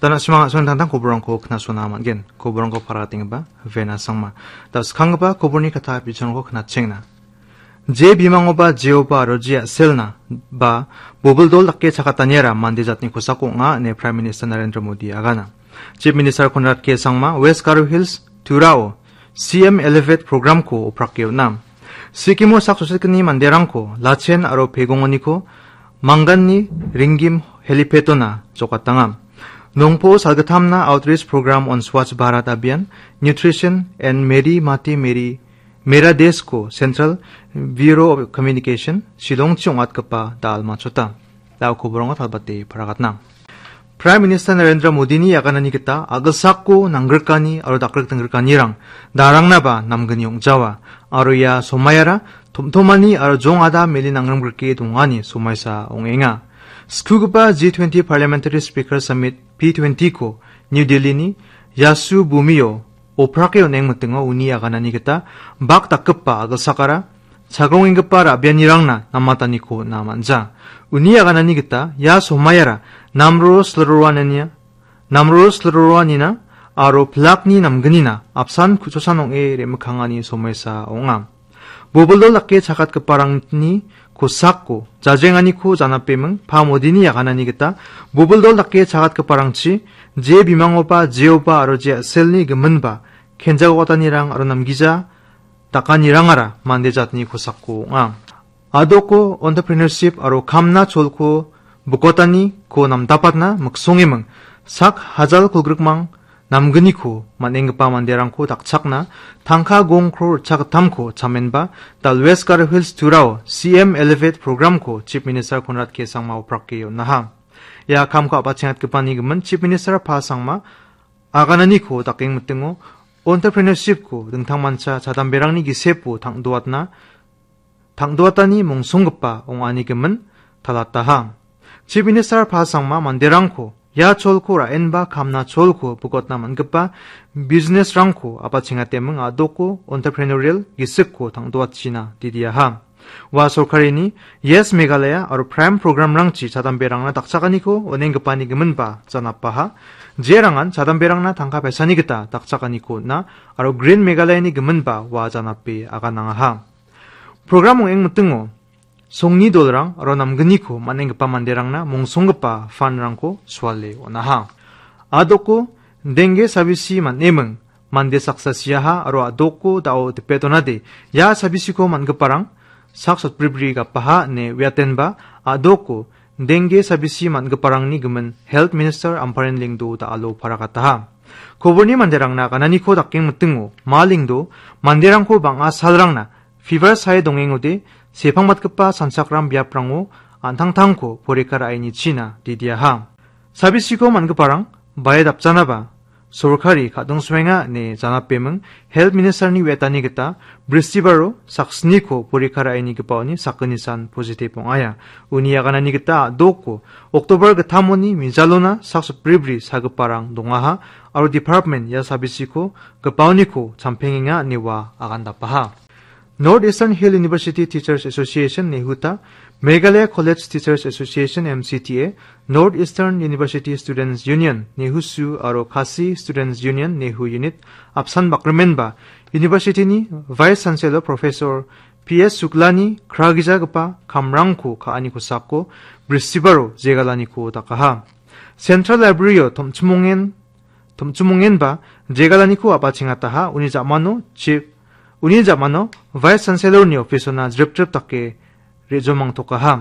Tana semangat son tantang kuburang ko kena suna man gen kuburang ko para ba vena sang ma tas kang ba kuburni kata bichon ko kena cheng na je bimango ba jeo ba rojia ya selna ba bobul dol dakke chakatanyera mandi jatni khosako nga ne prime minister narendra modi agana ya chief minister konrad ke sangma west karu hills turao cm elevate program ko oprakeo nam sikimo ni manderang ko lachen aro pegongoni ko manganni ringgim helipetona cokatangam. Nongpo Salgatamna Outreach Program on Swachh Bharat Abhiyan, Nutrition and Meri Mati Meri Mera Desko Central Bureau of Communication, Shilong Chiong Atkapa Dal Machota. Lao Kuburonga Talbate Paragatna. Prime Minister Narendra Modi ni yagana ni gita agasakko nangrakani aro dakrak tangrakani rang narangna ba namgani yong jawa aro ya somayara thomthomani aro jong meli nangram dungani somaysa ongenga. स्कुगपा G twenty parliamentary speaker summit P ट्वेन्टीको न्यू दिल्लीनि यासु बुमियो ओफ्राके नेंगमतिङो उनि आगानानि गेता बाक ताकप्पा आगसाकारा 차공인급바 라비안이랑나 남마타니코 나만자 우니야가나니겠다 야 소마야라 남로 슬로로와네니야 남로 슬로로와니나 아로 블락니 남근이나 앞산 구조산옹에 레무강하니 소매사 옹암 보블로 락게 자갓급바랑니 코삭고 자쟁아니 코 자나페멍 파모디니 야가나니겠다 부블돌 닥게 차갓케 파랑치 제 비망오빠 제오빠 아로제 셀니 그문바 켄자고다니랑 아르남 기자 다카니랑아라 만데자트니 코삭고 아 아도코 언더프리너십 아로 캄나 졸코 부코타니 코 남다파트나 먹송이멍 삭 하잘 콜그룹망 남그니코 만engpa manderangko dakchakna thangkha gongkhor chaktamko chamenba talweskar hills turao CM Elevate program ko Chief Minister Konrad K sangma uprakkeyo naha ya kamko apachingat kepani gman Chief Minister pa sangma aganani ko dakeng mtengo entrepreneurship ko dengthangmancha 자담배랑니 기세포 당도왔나 당도왔다니 몽송급바 옹아니 그문 달았다하 지비니살 파상마 만데랑코 야 촐코 라엔바 감나 촐코 부것나만 급바 비즈니스 랑코 아빠 칭아 때문 아도코 언터프레너리얼 기스코 당도아치나 디디아함 와 소카리니 예스 메갈레야 아로 프라임 프로그램 랑치 자담베랑나 닥차가니코 언행급바니 금은바 자나빠하 제랑한 자담베랑나 당카 배산이겠다 닥차가니코 나 아로 그린 메갈레니 금은바 와 자나빼 아가나하 프로그램 옹 앵무등오 송니도랑 러남그니코 만난 것바 만데랑나 몽송것바 판랑코 수알레오 나하 아도코 댕게 사비시만 네멍 만데 삭사시야하 아로 아도코 다오 데페도나데 야 사비시코 만급바랑 삭삭 브리브리가 파하 네 웨텐바 아도코 댕게 사비시 만급바랑니 그면 헬스 미니스터 암파렌 링도 다 알로 파라가타하 코버니 만데랑나 가나니코 닥킹 무등고 마링도 만데랑코 방아 사드랑나 피버 사이 동행우데 sepangmat kepa sansakram biaprangu antangtangku porikara ini china didia ha. Sabisiko mangeparang bayad apcanaba. Sorokari kadung suenga ne jana pemeng health minister ni wetani geta bristibaro saksniko porikara aini kepaoni sakenisan positif pengaya. Uni yagana ni geta doko oktober getamoni minzalona saksu pribri sageparang dongaha aru department ya sabisiko kepaoniko champenginga wa aganda paha. North Eastern Hill University Teachers Association নেহুতা Meghalaya College Teachers Association M C T North Eastern University Students Union নেহুচু আৰু Khasi Students Union NEHU unit আফচান বাক্ৰমেন বা ইউনিভাৰ্চিটিনি vice chancellor professor P S শুক্লানি খ্ৰাগিজা গপা খামৰাংকু খা আনি কোচাকো বৃষ্টিবাৰো জেগালানি কো তাকাহা চেণ্ট্ৰেল লাইব্ৰেৰীয় থমচুমুঙেন থমচুমুঙেন বা জেগালানিকো আপা চিঙা তাহা উনি জামানো চিফ উনি জামানো ভাইচ চেঞ্চেলৰ নিঅফিচনা জ্ৰিপ ট্ৰিপ তাকে ৰিজমং টকাহাম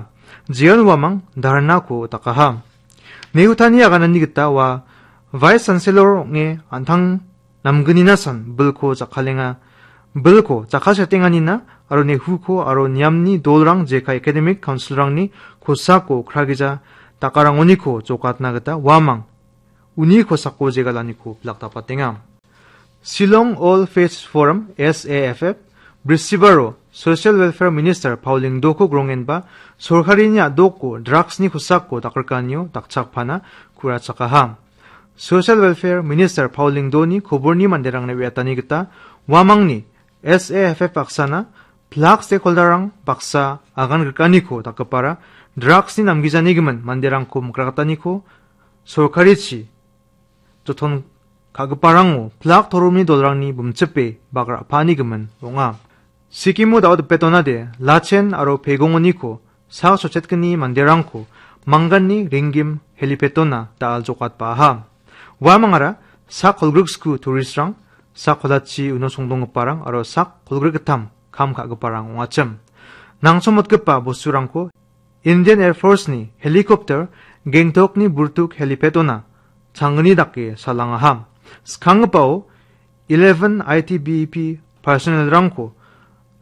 জিয়ন ৱামং ধাৰণা কু টকাহাম নেউথানী আগানানী গীতা ৱা ভাইচ চেঞ্চেলৰ অঙে আন্থাং নামগনি না চান বিলখো জাখালেঙা বিলখো জাখা চেটেঙানী না আৰু নেহুখো আৰু নিয়ামনি দলৰাং জেকা একাডেমিক কাউঞ্চিলৰাংনি খোচা কো খ্ৰাগিজা টাকাৰাঙনিখো জকাতনা গীতা ৱামাং উনি খোচাকো জেগালানিখো লাগ টাপা টেঙা Silong All Faiths Forum SAFF 브리시바로 소셜 웰페어 미니스터 파울링 도코 그롱엔바 소르카리냐 도코 드락스니 후사코 다크르카니오 닥착파나 쿠라차카함 소셜 웰페어 미니스터 파울링 도니 코보니 만데랑네 웨타니 기타 와망니 SAFF 박사나 블락 스테이크홀더랑 박사 아간 그까니코 다크파라 드락스니 남기자니기만 만데랑코 무크라가타니코 소르카리치 조톤 가급바랑무 블락 토르미 돌랑니 붐츠페 바그라 파니금은 롱아 시키무 다우드 베토나데 라첸 아로 베공오니코 사소쳇크니 만데랑코 망간니 링김 헬리페토나 다알조kat paha wa mangara sa kolgrugsku turistang sa kolachi uno songdong parang aro sa kolgrugtam kam ka parang wacham nang somot gepa bosurangko Indian Air Force ni helicopter Gengtok ni burtuk helipetona changni dakke salangaham 스캉바오 11 ITBP 파스널 랑코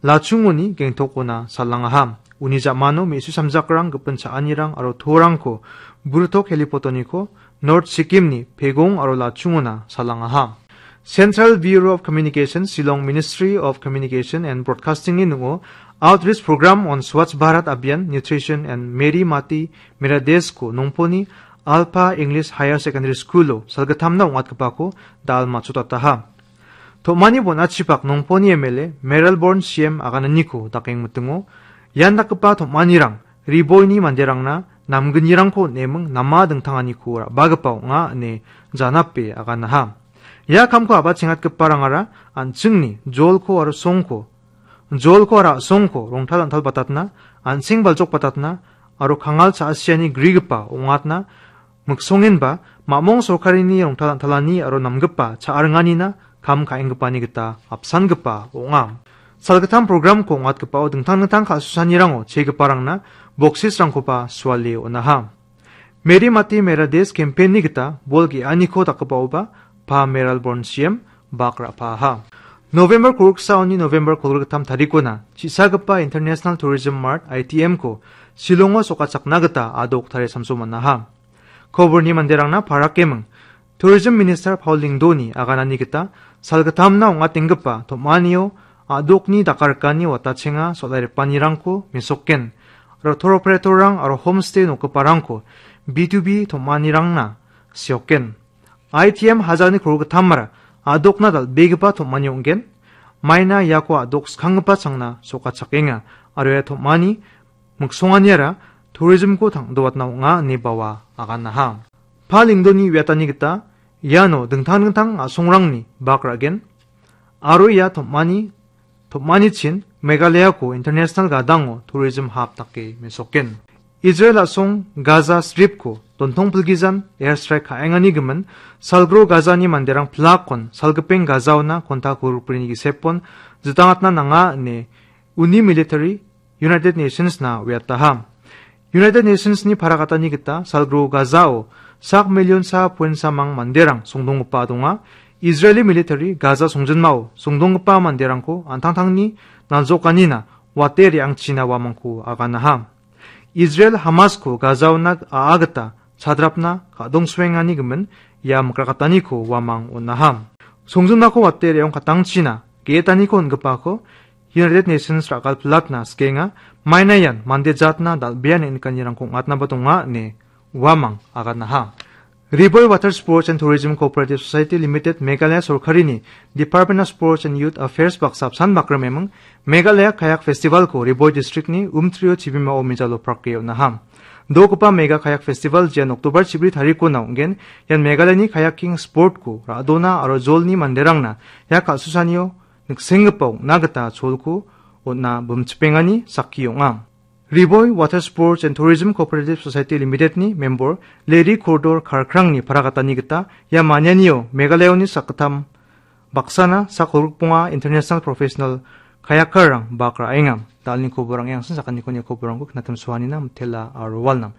라충우니 갱토코나 살랑함 우니자마노 미수 삼작랑 급은차 아니랑 아로 도랑코 부르톡 헬리포토니코 노트 시킴니 페공 아로 라충우나 살랑함 Central Bureau of Communication Silong Ministry of Communication and Broadcasting Inungo Outreach Program on Swachh Bharat Abhiyan Nutrition and Meri Mati Miradesko n u n g p o n i Alpha English Higher Secondary School lo sagatham na ungat kapa ko dal ma chuta ta ha to mani bona chipak nong poni emele Melbourne CM aga na niku takeng mutungo yan da kapa to mani rang riboi ni manderang na namgni rang ko nemung nama dang thangani ku ra pa nga ne jana pe aga na ha ya kham ko aba chingat ke parang ara an chingni jol ko aru song ko jol ko ra song ko rong thal an thal patatna an sing bal chok patatna aro khangal cha asiani grig pa ungatna mksongen ba mamong sokarini yong thalan thalani aro namgpa cha arngani na kam khaing gpani gta apsan gpa onga salgatham program ko ngat gpa o dingthang dingthang kha susani rango che gpa rang na boxes rang ko pa swali ona ha meri mati mera des campaign ni gta bol gi ani kho tak pa meral born bakra pa ha November Kuruk Saoni November Kuruk Tam Tarikuna Chisagpa International Tourism Mart ITM ko Silongo Sokachakna gta Adok Thare Samsu Manaha 거부님은 대랑나 바라게멍 tourism minister Pauling Doni agana nikita salgatamna unga tingpa tomanio adokni dakarkani watachenga solair panirangko misokken ro tour operatorang aro homestay no parangko B2B tomanirangna siokken ITM hazani kurgtamara adokna dal begpa tomani ungen 마이나 야코 아독스 강급파 장나 소가 착행아 아뢰 토마니 묵송하니라 tourism ko thang do wat na nga ni ba wa aga na ha pha ling do ni wya ta ni gita ya no ding thang ding thang a song rang ni ba kra gen aro ya thom mani thom mani chin megalaya ko international ga dang tourism hap tak ke me so gaza strip ko ton thong phul gi ni gman salgro gaza ni mandirang plak kon salgpen gaza na konta ko ru pri ni na nga ne uni military united nations na wya United Nations ni parakatan ni kita salgro Gazao sak milyon sa puan sa mang manderang sungdong upa donga Israeli military Gaza 송전마오 sungdong upa manderang ko antangtang ni nanzokanina wateri ang China wamangku aganaham. Israel Hamas ko Gazao nag aagata sadrapna kadong swengani gumen ya makrakatani ko wamang unaham. 송전마코 wateri ang katang China 게타니코 언급하고 United Nations rakal plat na skenga mainayan mandejat na dalbian in kanyang kung at nabatunga ni Wamang agat na ha. Ribhoi water sports and tourism cooperative society limited Meghalaya सरकारी department of sports and youth affairs बाक्साब सान बाक्रमेमंग मेघालय खयाक फेस्टिवल को रिबोई डिस्ट्रिक्ट नि उमत्रियो चिबिमा ओ मिजालो प्रक्रिया नहाम दो कुपा मेगा खयाक फेस्टिवल जन अक्टूबर चिब्री थारिख को नाउंगेन यान मेघालय खयाकिंग स्पोर्ट को रादोना और जोल नि मंडेरंगना या कासुसानियो nagsinggapog nagata cholku otna bumchpengani sakiyong ang. Riboy Water Sports and Tourism Cooperative Society Limited ni member Lady Cordor Karkrang ni parakata ni kita ya manyaniyo Meghalaya ni sakatam baksana sakurukpunga international professional kayakarang bakra engam dalni kuburang yang sakan ni kunya kuburang kuk natam suwani na tela arwal nam